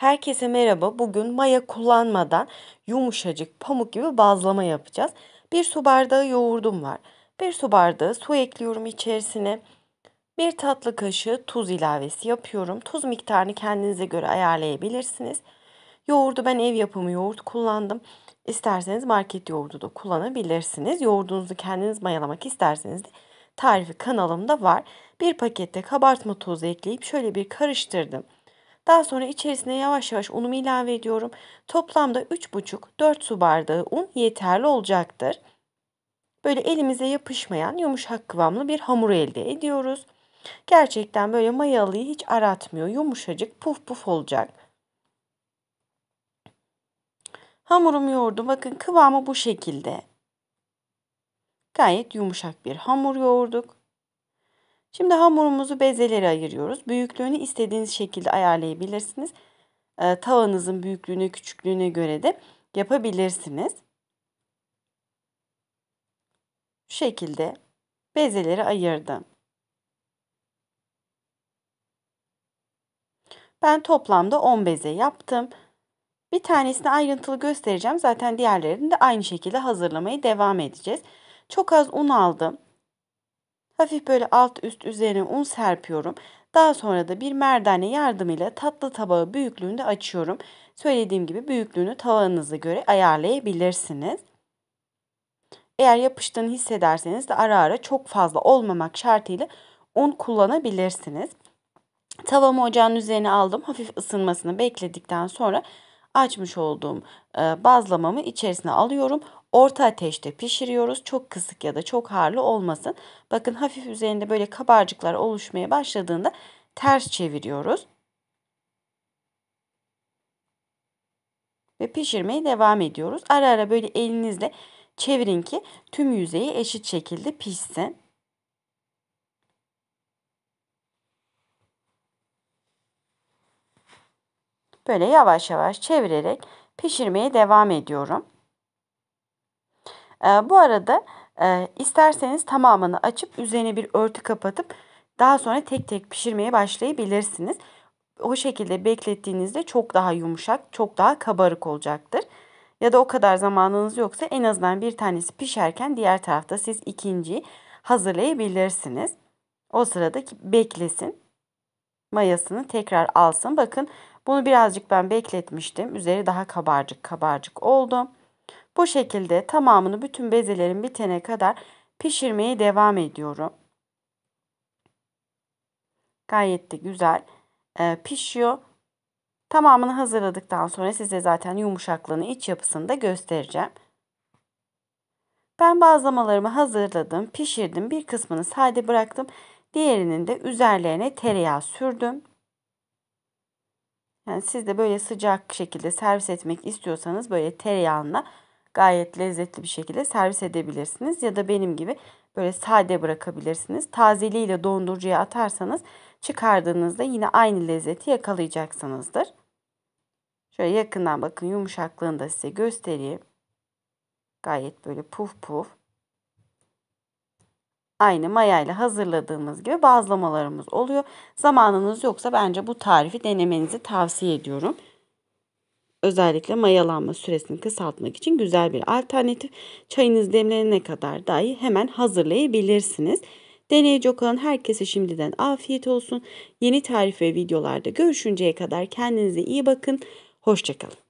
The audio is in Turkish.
Herkese merhaba. Bugün maya kullanmadan yumuşacık pamuk gibi bazlama yapacağız. Bir su bardağı yoğurdum var. Bir su bardağı su ekliyorum içerisine. Bir tatlı kaşığı tuz ilavesi yapıyorum. Tuz miktarını kendinize göre ayarlayabilirsiniz. Yoğurdu ben ev yapımı yoğurt kullandım. İsterseniz market yoğurdu da kullanabilirsiniz. Yoğurdunuzu kendiniz mayalamak isterseniz de tarifi kanalımda var. Bir pakette kabartma tozu ekleyip şöyle bir karıştırdım. Daha sonra içerisine yavaş yavaş unumu ilave ediyorum. Toplamda 3,5-4 su bardağı un yeterli olacaktır. Böyle elimize yapışmayan yumuşak kıvamlı bir hamur elde ediyoruz. Gerçekten böyle mayalıyı hiç aratmıyor. Yumuşacık puf puf olacak. Hamurum yoğurdum. Bakın kıvamı bu şekilde. Gayet yumuşak bir hamur yoğurduk. Şimdi hamurumuzu bezelere ayırıyoruz. Büyüklüğünü istediğiniz şekilde ayarlayabilirsiniz. Ee, tavanızın büyüklüğüne, küçüklüğüne göre de yapabilirsiniz. Şu şekilde bezeleri ayırdım. Ben toplamda 10 beze yaptım. Bir tanesini ayrıntılı göstereceğim. Zaten diğerlerini de aynı şekilde hazırlamaya devam edeceğiz. Çok az un aldım. Hafif böyle alt üst üzerine un serpiyorum. Daha sonra da bir merdane yardımıyla tatlı tabağı büyüklüğünde açıyorum. Söylediğim gibi büyüklüğünü tavanınıza göre ayarlayabilirsiniz. Eğer yapıştığını hissederseniz de ara ara çok fazla olmamak şartıyla un kullanabilirsiniz. Tavamı ocağın üzerine aldım. Hafif ısınmasını bekledikten sonra açmış olduğum e, bazlamamı içerisine alıyorum. Orta ateşte pişiriyoruz. Çok kısık ya da çok harlı olmasın. Bakın hafif üzerinde böyle kabarcıklar oluşmaya başladığında ters çeviriyoruz. Ve pişirmeye devam ediyoruz. Ara ara böyle elinizle çevirin ki tüm yüzeyi eşit şekilde pişsin. böyle yavaş yavaş çevirerek pişirmeye devam ediyorum. Ee, bu arada e, isterseniz tamamını açıp üzerine bir örtü kapatıp daha sonra tek tek pişirmeye başlayabilirsiniz. O şekilde beklettiğinizde çok daha yumuşak, çok daha kabarık olacaktır. Ya da o kadar zamanınız yoksa en azından bir tanesi pişerken diğer tarafta siz ikinciyi hazırlayabilirsiniz. O sırada beklesin mayasını tekrar alsın. Bakın bunu birazcık ben bekletmiştim. Üzeri daha kabarcık kabarcık oldu. Bu şekilde tamamını bütün bezelerin bitene kadar pişirmeye devam ediyorum. Gayet de güzel e, pişiyor. Tamamını hazırladıktan sonra size zaten yumuşaklığını iç yapısını da göstereceğim. Ben bazlamalarımı hazırladım, pişirdim. Bir kısmını sade bıraktım. Diğerinin de üzerlerine tereyağı sürdüm. Yani siz de böyle sıcak şekilde servis etmek istiyorsanız böyle tereyağına gayet lezzetli bir şekilde servis edebilirsiniz. Ya da benim gibi böyle sade bırakabilirsiniz. Tazeliğiyle dondurucuya atarsanız çıkardığınızda yine aynı lezzeti yakalayacaksınızdır. Şöyle yakından bakın yumuşaklığını da size göstereyim. Gayet böyle puf puf aynı mayayla hazırladığımız gibi bazlamalarımız oluyor. Zamanınız yoksa bence bu tarifi denemenizi tavsiye ediyorum. Özellikle mayalanma süresini kısaltmak için güzel bir alternatif. Çayınız demlenene kadar dahi hemen hazırlayabilirsiniz. Deneyecek olan herkese şimdiden afiyet olsun. Yeni tarif ve videolarda görüşünceye kadar kendinize iyi bakın. Hoşçakalın.